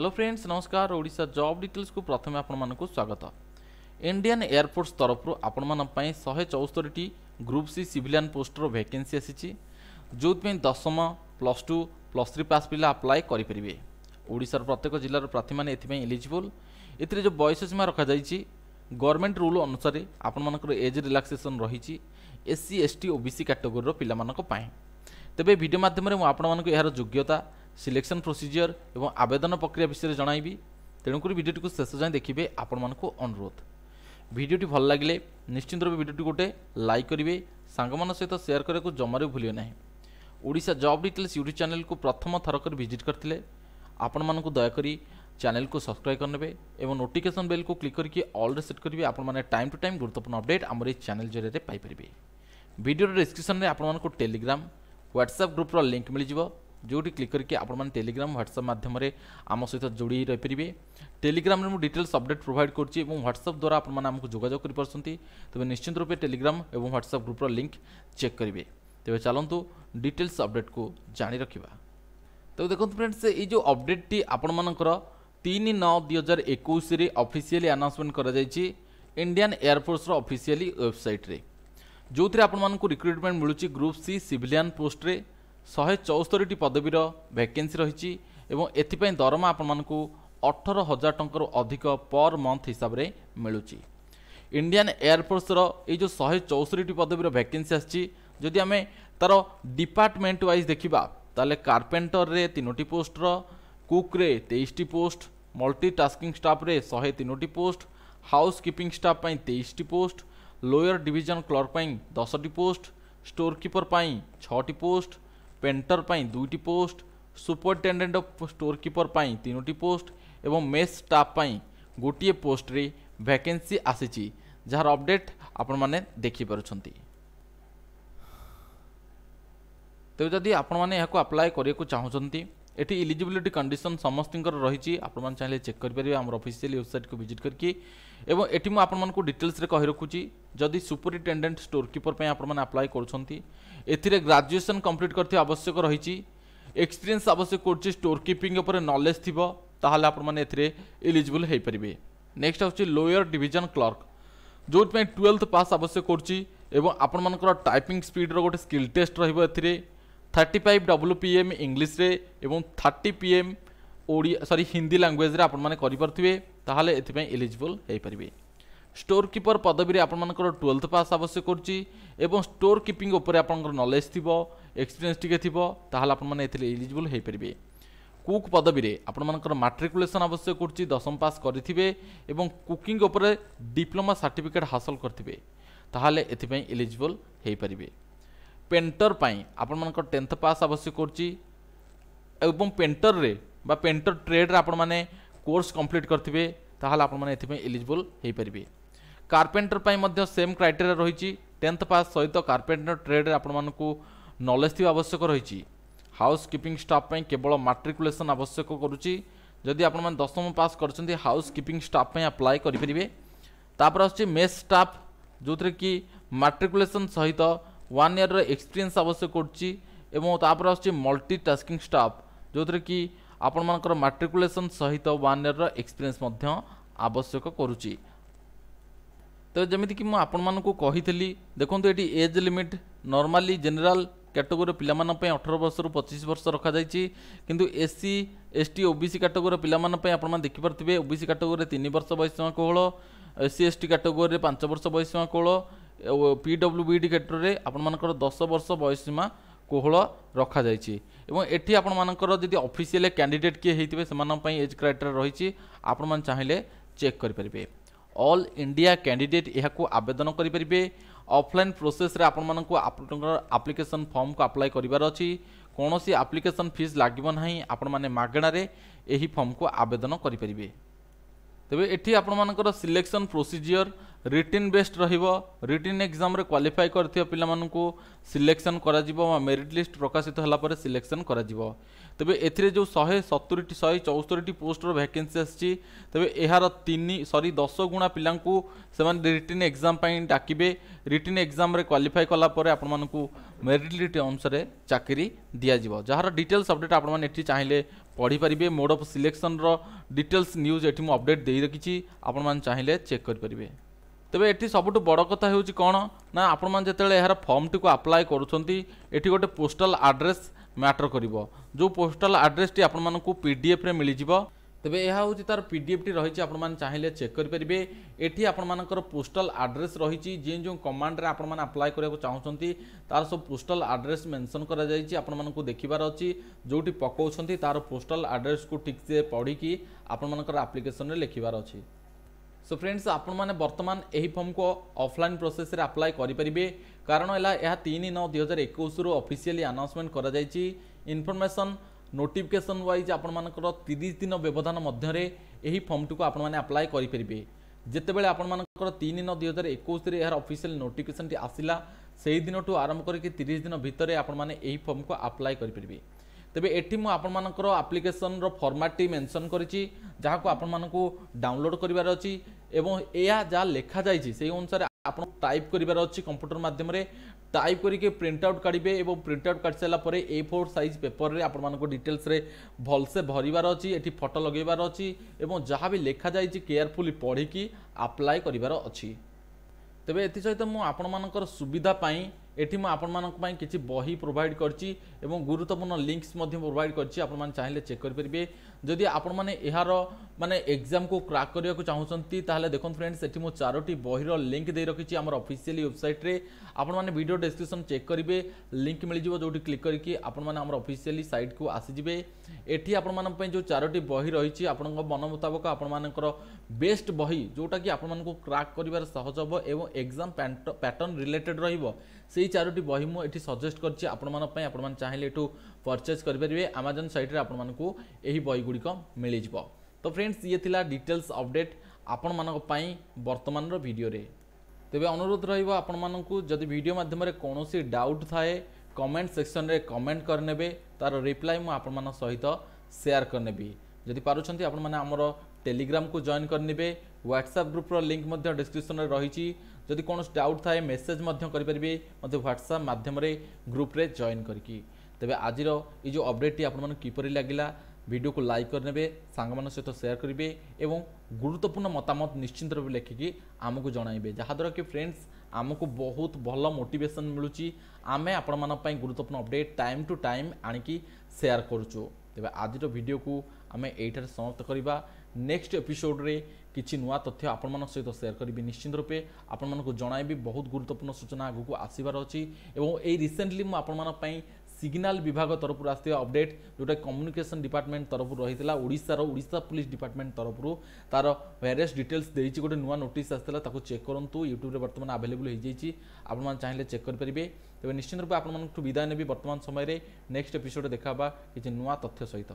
hello friends নমস্কার Odisha job ডিটেলসু প্রথমে আপনার স্বাগত ইন্ডিয়ান এয়ারফোর্স তরফর আপনার শহে চৌস্তরিটি গ্রুপ সি সিভিলিয়ান পোস্টর ভ্যাকেন্সি আসিছি যেপা দশম plus two plus three pass পিলা আপ্লাই করে পেবে ওড়শার প্রত্যেক জেলার প্রার্থী মানে এথিপাই এলিজিবল এতে যে বয়স সীমা রখাযাই গভর্নমেন্ট রুল অনুসারে আপনার এজ রিলাক্সেসন রয়েছে এসসি এসটি ওবিসি ক্যাটেগোরির পিলা তেবে ভিডিও মাধ্যমে আপনার এর যোগ্যতা सिलेक्शन प्रोसीजर एवं आवेदन प्रक्रिया विषय जन तेणुक भिडियोटी शेष जाए देखिए आपण मानक अनुरोध भिडियोटी भल लगे निश्चिंत रूप भिडियोटी गोटे लाइक करेंगे सांग सहित सेयार करने जमार भी भूलिए ना ओडा जब डिटेल्स यूट्यूब चैनल को प्रथम थरकर भिजिट करते आपण मानक दयाक चैनल को सब्सक्राइब करने और नोटिफिकेशन बेल को क्लिक करके ऑल सेट करेंगे आपने टाइम टू टाइम गुरुत्वपूर्ण अपडेट आम चेल जरिए पाइपर भिडियो डिस्क्रिप्सन में आपको टेलीग्राम ह्वाट्सअप ग्रुप्र लिंक मिल जाए ଯେଉଁଠି କ୍ଲିକ୍ କରିକି ଆପଣମାନେ ଟେଲିଗ୍ରାମ ହ୍ୱାଟ୍ସଆପ୍ ମାଧ୍ୟମରେ ଆମ ସହିତ ଯୋଡ଼ି ରହିପାରିବେ ଟେଲିଗ୍ରାମରେ ମୁଁ ଡିଟେଲ୍ସ ଅପଡ଼େଟ୍ ପ୍ରୋଭାଇଡ଼ କରୁଛି ଏବଂ ହ୍ୱାଟ୍ସଆପ୍ ଦ୍ୱାରା ଆପଣମାନେ ଆମକୁ ଯୋଗାଯୋଗ କରିପାରୁଛନ୍ତି ତେବେ ନିଶ୍ଚିନ୍ତ ରୂପେ ଟେଲିଗ୍ରାମ ଏବଂ ହ୍ୱାଟ୍ସଆପ୍ ଗ୍ରୁପ୍ର ଲିଙ୍କ୍ ଚେକ୍ କରିବେ ତେବେ ଚାଲନ୍ତୁ ଡିଟେଲ୍ସ ଅପଡ଼େଟ୍କୁ ଜାଣି ରଖିବା ତେବେ ଦେଖନ୍ତୁ ଫ୍ରେଣ୍ଡସ୍ ଏଇ ଯେଉଁ ଅପଡ଼େଟ୍ଟି ଆପଣମାନଙ୍କର ତିନି ନଅ ଦୁଇ ହଜାର ଏକୋଇଶରେ ଅଫିସିଆଲି ଆନାଉନ୍ସମେଣ୍ଟ କରାଯାଇଛି ଇଣ୍ଡିଆନ୍ ଏୟାରଫୋର୍ସର ଅଫିସିଆଲି ୱେବସାଇଟ୍ରେ ଯେଉଁଥିରେ ଆପଣମାନଙ୍କୁ ରିକ୍ରୁଟମେଣ୍ଟ ମିଳୁଛି ଗ୍ରୁପ୍ ସି ସିଭିଲିଆନ୍ ପୋଷ୍ଟରେ ଶହେ ଚଉସ୍ତରୀଟି ପଦବୀର ଭ୍ୟାକେନ୍ସି ରହିଛି ଏବଂ ଏଥିପାଇଁ ଦରମା ଆପଣମାନଙ୍କୁ ଅଠର ହଜାର ଟଙ୍କାରୁ ଅଧିକ ପର୍ ମନ୍ଥ ହିସାବରେ ମିଳୁଛି ଇଣ୍ଡିଆନ୍ ଏୟାରଫୋର୍ସର ଏଇ ଯେଉଁ ଶହେ ଚଉସ୍ତରୀଟି ପଦବୀର ଭ୍ୟାକେନ୍ସି ଆସିଛି ଯଦି ଆମେ ତା'ର ଡିପାର୍ଟମେଣ୍ଟ ୱାଇଜ୍ ଦେଖିବା ତାହେଲେ କାର୍ପେଣ୍ଟରରେ ତିନୋଟି ପୋଷ୍ଟର କୁକ୍ରେ ତେଇଶଟି ପୋଷ୍ଟ ମଲ୍ଟି ଟାସ୍କିଂ ଷ୍ଟାଫ୍ରେ ଶହେ ତିନୋଟି ପୋଷ୍ଟ ହାଉସ୍ କିପିଂ ଷ୍ଟାଫ୍ ପାଇଁ ତେଇଶଟି ପୋଷ୍ଟ ଲୋୟର ଡିଭିଜନ୍ କ୍ଲର୍କ ପାଇଁ ଦଶଟି ପୋଷ୍ଟ ଷ୍ଟୋର୍ କିପର୍ ପାଇଁ ଛଅଟି ପୋଷ୍ଟ ପେଣ୍ଟର ପାଇଁ ଦୁଇଟି ପୋଷ୍ଟ ସୁପରିଟେଣ୍ଡେଣ୍ଟ ଅଫ୍ ଷ୍ଟୋରକିପର ପାଇଁ ତିନୋଟି ପୋଷ୍ଟ ଏବଂ ମେସ୍ ଷ୍ଟାଫ୍ ପାଇଁ ଗୋଟିଏ ପୋଷ୍ଟରେ ଭ୍ୟାକେନ୍ସି ଆସିଛି ଯାହାର ଅପଡ଼େଟ୍ ଆପଣମାନେ ଦେଖିପାରୁଛନ୍ତି ତେବେ ଯଦି ଆପଣମାନେ ଏହାକୁ ଆପ୍ଲାଏ କରିବାକୁ ଚାହୁଁଛନ୍ତି এটি ইলিজিবিলিটি কন্ডিশন সমস্ত রয়েছে আপনার চাইলে চেক করে পেয়ে আমার অফিসিয়াল ওয়েবসাইট কু ভিজিট করি এবং এটি আপনার ডিটেলস কহি রাখুছি যদি সুপরিটেডেট স্টোরকিপর আপনার আপ্লাই করছেন এতে গ্রাজুয়েসন কমপ্লিট করতে আবশ্যক রয়েছে এক্সপিরিয়েন্স আবশ্যক করছে স্টোরকিপিং উপরে নলেজ থাক তাহলে আপনার এতে ইলিজিবল হয়ে পে নেক্সট হচ্ছে লোয়ার ডিভিজন ক্লর্ক যেপা টুয়েলথ পাস আবশ্যক করছি এবং আপনার টাইপিং স্পিড্র গোটে স্কিল টেস্ট রহব এতে thirty five W P M ইংলিশে এবং thirty P M Odia sorry Hindi ল্যাঙ্গুয়েজে আপনার করে তাহলে এথিপাই এলিজিবল হয়ে পারে স্টোর কিপর পদবীরে আপনার টুয়েলথ পাস আবশ্যক করছি এবং স্টোর কিপিং উপরে আপনার নলেজ থাকবে এক্সপিরিয়েন্স টিকে থাকবে তাহলে আপনার এতে এলিজিবল হয়ে পারে কুক পদবীরে আপনার মাট্রিকুলেসন আবশ্যক করছি দশম পাস করে এবং কুকিং উপরে ডিপ্লোমা সার্টিফিকেট হাসল করে তাহলে এথিপাই এলিজিবল হয়ে পারে পেন্টর পাই আপনার টেন্থ পাস আবশ্যক করছি এবং পেন্টর্রে বা পেন্টর ট্রেড্রে আপনার কোর্স কমপ্লিট করতে তাহলে আপনার এতে এলিজিবল হয়ে পারে কার্পেন্টর পাই সেম ক্রাইটেরিয়া রয়েছে টেন্থ পাস সহিত কার্পেন্টর ট্রেড্রে আপনার নলেজ থাকা আবশ্যক রয়েছে হাউস কিপিং স্টাফ পাই কেবল মাট্রিকুলেসন আবশ্যক করুছি যদি আপনার দশম পাস করছেন হাউস কিপিং স্টাফ পাই আপ্লাই করে তাপরে আসছে মেস স্টাফ ଯେଉଁଥିରେ କି ମାଟ୍ରିକୁଲେସନ୍ ସହିତ ୱାନ୍ ଇୟର୍ର ଏକ୍ସପିରିଏନ୍ସ ଆବଶ୍ୟକ କରୁଛି ଏବଂ ତାପରେ ଆସୁଛି ମଲ୍ଟି ଟାସ୍କିଂ ଷ୍ଟାଫ୍ ଯେଉଁଥିରେ କି ଆପଣମାନଙ୍କର ମାଟ୍ରିକୁଲେସନ୍ ସହିତ ୱାନ୍ ଇୟର୍ର ଏକ୍ସପିରିଏନ୍ସ ମଧ୍ୟ ଆବଶ୍ୟକ କରୁଛି ତ ଯେମିତିକି ମୁଁ ଆପଣମାନଙ୍କୁ କହିଥିଲି ଦେଖନ୍ତୁ ଏଠି age limit normally general category ପିଲାମାନଙ୍କ ପାଇଁ ଅଠର ବର୍ଷରୁ ପଚିଶ ବର୍ଷ ରଖାଯାଇଛି କିନ୍ତୁ ଏସ୍ସି ଏସ୍ଟି ଓବିସି କ୍ୟାଟେଗୋରୀର ପିଲାମାନଙ୍କ ପାଇଁ ଆପଣମାନେ ଦେଖିପାରୁଥିବେ ଓବିସି କ୍ୟାଟେଗୋରୀରେ ତିନି ବର୍ଷ ବୟସୀମା କୋହଳ ଏସ୍ସି ଏସ୍ଟି କ୍ୟାଟେଗୋରୀରେ ପାଞ୍ଚ ବର୍ଷ ବୟସୀମା କୋହଳ পি ডব্লুবিডি ক্ষেত্রে আপনার দশ বর্ষ বয়সীমা কোহল রখাযাইছি এবং এটি আপনার যদি অফিসিয়াল ক্যান্ডিডেট কি হয়ে সে এজ ক্রাইটেরিয়া রয়েছে আপনার চাইলে চেক করে পারে অল ইন্ডিয়া ক্যান্ডিডেট এখন আবেদন করে পারে অফলাইন প্রোসেসে আপনার আপনার আপ্লিকেসন ফর্ম কু আপ্লাই করবার অনেক আপ্লিকেসন ফিজ লাগবে না আপনার মাগণার এই ফর্ম কু আবেদন করে পারে ତେବେ ଏଠି ଆପଣମାନଙ୍କର ସିଲେକ୍ସନ୍ ପ୍ରୋସିଜିଓର ରିଟିନ୍ ବେସ୍ଡ ରହିବ ରିଟିନ୍ ଏକ୍ଜାମ୍ରେ କ୍ୱାଲିଫାଏ କରିଥିବା ପିଲାମାନଙ୍କୁ ସିଲେକ୍ସନ୍ କରାଯିବ ବା ମେରିଟ୍ ଲିଷ୍ଟ ପ୍ରକାଶିତ ହେଲା ପରେ ସିଲେକ୍ସନ୍ କରାଯିବ ତେବେ ଏଥିରେ ଯେଉଁ ଶହେ ସତୁରିଟି ଶହେ ଚଉସ୍ତରିଟି ପୋଷ୍ଟର ଭ୍ୟାକେନ୍ସି ଆସିଛି ତେବେ ଏହାର ତିନି ସରି ଦଶ ଗୁଣା ପିଲାଙ୍କୁ ସେମାନେ ରିଟିନ୍ ଏକ୍ଜାମ୍ ପାଇଁ ଡାକିବେ ରିଟିନ୍ ଏକ୍ଜାମ୍ରେ କ୍ୱାଲିଫାଏ କଲା ପରେ ଆପଣମାନଙ୍କୁ মেরিଟ୍ ଅନୁସାରେ ଚାକିରି ଦିଆଯିବ ଯାହାର ଡିଟେଲ୍ସ ଅପଡ଼େଟ୍ ଆପଣମାନେ ଏଠି ଚାହିଁଲେ ପଢ଼ିପାରିବେ ମୋଡ଼ ଅଫ୍ ସିଲେକ୍ସନ୍ର ଡିଟେଲ୍ସ ନ୍ୟୁଜ୍ ଏଠି ମୁଁ ଅପଡ଼େଟ୍ ଦେଇ ରଖିଛି ଆପଣମାନେ ଚାହିଁଲେ ଚେକ୍ କରିପାରିବେ ତେବେ ଏଠି ସବୁଠୁ ବଡ଼ କଥା ହେଉଛି କ'ଣ ନା ଆପଣମାନେ ଯେତେବେଳେ ଏହାର ଫର୍ମଟିକୁ ଆପ୍ଲାଏ କରୁଛନ୍ତି ଏଠି ଗୋଟେ ପୋଷ୍ଟାଲ ଆଡ୍ରେସ୍ ମ୍ୟାଟର କରିବ ଯେଉଁ ପୋଷ୍ଟାଲ ଆଡ୍ରେସ୍ଟି ଆପଣମାନଙ୍କୁ ପିଡ଼ିଏଫ୍ରେ ମିଳିଯିବ ତେବେ ଏହା ହେଉଛି ତାର ପିଡ଼ିଏଫ୍ଟି ରହିଛି ଆପଣମାନେ ଚାହିଁଲେ ଚେକ୍ କରିପାରିବେ ଏଠି ଆପଣମାନଙ୍କର ପୋଷ୍ଟାଲ ଆଡ୍ରେସ୍ ରହିଛି ଯେଉଁ ଯେଉଁ କମାଣ୍ଡରେ ଆପଣମାନେ ଆପ୍ଲାଏ କରିବାକୁ ଚାହୁଁଛନ୍ତି ତାର ସବୁ ପୋଷ୍ଟାଲ ଆଡ୍ରେସ୍ ମେନସନ୍ କରାଯାଇଛି ଆପଣମାନଙ୍କୁ ଦେଖିବାର ଅଛି ଯେଉଁଠି ପକାଉଛନ୍ତି ତାର ପୋଷ୍ଟାଲ ଆଡ୍ରେସ୍କୁ ଠିକ୍ସେ ପଢ଼ିକି ଆପଣମାନଙ୍କର ଆପ୍ଲିକେସନରେ ଲେଖିବାର ଅଛି সো ফ্রেন্ডস আপনার বর্তমান এই ফর্মক অফলাইন প্রোসেসে আপ্লাই করে পে কারণ হল তিন নয় দুই হাজার একুশ অফিসিয়ালি আনাউন্সমেন্ট করা যাই ইনফরমেসন নোটিফিকেসন ওয়াইজ আপনার তিরিশ দিন ব্যবধান মধ্যে এই ফর্মটিকে আপনার আপ্লাই করে পেবে যেতবে আপনার তিন ন দুই হাজার একুশে এর অফিসিয়াল নোটিফিকেসনটি আসিলা সেই দিনঠু আরম্ভ করি তিরিশ দিন ভিতরে আপনার এই ফর্মকে আপ্লাই করে পেবে তবে এটি মু আপনার আপ্লিকেসনর ফর্মাটটি মেনশন করেছি যা আপনার ডাউনলোড করবার অছি এবং এয়া যা লেখা যাই সেই অনুসারে ଆପଣ ଟାଇପ୍ କରିବାର ଅଛି କମ୍ପ୍ୟୁଟର ମାଧ୍ୟମରେ ଟାଇପ୍ କରିକି ପ୍ରିଣ୍ଟ ଆଉଟ୍ କାଢ଼ିବେ ଏବଂ ପ୍ରିଣ୍ଟ ଆଉଟ୍ କାଢ଼ି ସାରିଲା ପରେ ଏ ଫୋର୍ ସାଇଜ୍ ପେପରରେ ଆପଣମାନଙ୍କୁ ଡିଟେଲ୍ସରେ ଭଲସେ ଭରିବାର ଅଛି ଏଠି ଫଟୋ ଲଗାଇବାର ଅଛି ଏବଂ ଯାହା ବି ଲେଖାଯାଇଛି କେୟାରଫୁଲି ପଢ଼ିକି ଆପ୍ଲାଏ କରିବାର ଅଛି ତେବେ ଏଥିସହିତ ମୁଁ ଆପଣମାନଙ୍କର ସୁବିଧା ପାଇଁ ଏଠି ମୁଁ ଆପଣମାନଙ୍କ ପାଇଁ କିଛି ବହି ପ୍ରୋଭାଇଡ଼ କରିଛି এবং গুরুত্বপূর্ণ লিঙ্কস মধ্যে প্রোভাইড করছি আপনার চাইলে চেক করে যদি আপনার এর মানে এক্সাম কু ক্রাক করা চাহুমান তাহলে দেখুন ফ্রেন্ডস এটি মু চারোটি বহির লিঙ্ক দিয়ে রাখি আমার অফিসিয়ালি ওয়েবসাইট্রে আপনার ভিডিও ডেসক্রিপশন চেক করবে লিঙ্ক মিলে যাব যেটি ক্লিক করি আপনার আমার অফিসিয়ালি সাইট কু আসিযে এটি আপনার যে চারোটি বহি রয়েছে আপনার মন মুতাবক আপনার বেস্ট বহি যেটা কি আপনার ক্রাক করবার সহজ হব এবং এক্সাম প্যাটর্ন রিলেটেড রহব সেই চারোটি বহি মু এটি সজেস্ট করছি আপনার আপনার চাই হাইলটু পারচেজ করিবে অ্যামাজন সাইট রে আপন মানক এই বই গুডি কো মিলি জব তো ফ্রেন্ডস ইয়ে থিলা ডিটেইলস আপডেট আপন মানক পাই বর্তমান ভিডিও রে তebe অনুরোধ রইব আপন মানক যদি ভিডিও মাধ্যম রে কোনসি ডাউট থায়ে কমেন্ট সেকশন রে কমেন্ট করনেবে তার রিপ্লাই মই আপন মানক সহিত শেয়ার করনেবি যদি পারুছন্তি আপন মানে আমরো টেলিগ্রাম কো জয়েন করনিবে WhatsApp গ্রুপ র লিংক মধ্যে ডেসক্রিপশন রে রহিচি যদি কোন স্টাউট থায়ে মেসেজ মধ্যে করি পারবি মতে WhatsApp মাধ্যম রে গ্রুপ রে জয়েন করকি ତେବେ ଆଜିର ଏ ଯେଉଁ ଅପଡ଼େଟ୍ଟି ଆପଣମାନଙ୍କୁ କିପରି ଲାଗିଲା ଭିଡ଼ିଓକୁ ଲାଇକ୍ କରିନେବେ ସାଙ୍ଗମାନଙ୍କ ସହିତ ସେୟାର କରିବେ ଏବଂ ଗୁରୁତ୍ୱପୂର୍ଣ୍ଣ ମତାମତ ନିଶ୍ଚିନ୍ତ ରୂପେ ଲେଖିକି ଆମକୁ ଜଣାଇବେ ଯାହାଦ୍ୱାରା କି ଫ୍ରେଣ୍ଡସ୍ ଆମକୁ ବହୁତ ଭଲ ମୋଟିଭେସନ୍ ମିଳୁଛି ଆମେ ଆପଣମାନଙ୍କ ପାଇଁ ଗୁରୁତ୍ୱପୂର୍ଣ୍ଣ ଅପଡ଼େଟ୍ ଟାଇମ୍ ଟୁ ଟାଇମ୍ ଆଣିକି ସେୟାର କରୁଛୁ ତେବେ ଆଜିର ଭିଡ଼ିଓକୁ ଆମେ ଏଇଠାରେ ସମାପ୍ତ କରିବା ନେକ୍ସଟ ଏପିସୋଡ଼ରେ କିଛି ନୂଆ ତଥ୍ୟ ଆପଣମାନଙ୍କ ସହିତ ସେୟାର କରିବି ନିଶ୍ଚିନ୍ତ ରୂପେ ଆପଣମାନଙ୍କୁ ଜଣାଇବି ବହୁତ ଗୁରୁତ୍ୱପୂର୍ଣ୍ଣ ସୂଚନା ଆଗକୁ ଆସିବାର ଅଛି ଏବଂ ଏଇ ରିସେଣ୍ଟଲି ମୁଁ ଆପଣମାନଙ୍କ ପାଇଁ ସିଗ୍ନାଲ ବିଭାଗ ତରଫରୁ ଆସିଥିବା ଅପଡେଟ୍ ଯେଉଁଟା କମ୍ୟୁନିକେସନ୍ ଡିପାର୍ଟମେଣ୍ଟ ତରଫରୁ ରହିଥିଲା ଓଡ଼ିଶାର ଓଡ଼ିଶା ପୋଲିସ ଡିପାର୍ଟମେଣ୍ଟ ତରଫରୁ ତାର ଭେରିୟସ୍ ଡିଟେଲ୍ସ ଦେଇଛି ଗୋଟେ ନୂଆ ନୋଟିସ୍ ଆସିଥିଲା ତାକୁ ଚେକ୍ କରନ୍ତୁ ୟୁଟ୍ୟୁବରେ ବର୍ତ୍ତମାନ ଆଭେଲେବୁଲ୍ ହୋଇଯାଇଛି ଆପଣମାନେ ଚାହିଁଲେ ଚେକ୍ କରିପାରିବେ ତେବେ ନିଶ୍ଚିତ ରୂପେ ଆପଣମାନଙ୍କଠୁ ବିଦାୟ ନେବି ବର୍ତ୍ତମାନ ସମୟରେ ନେକ୍ସଟ ଏପିସୋଡ଼ରେ ଦେଖା ହେବା କିଛି ନୂଆ ତଥ୍ୟ ସହିତ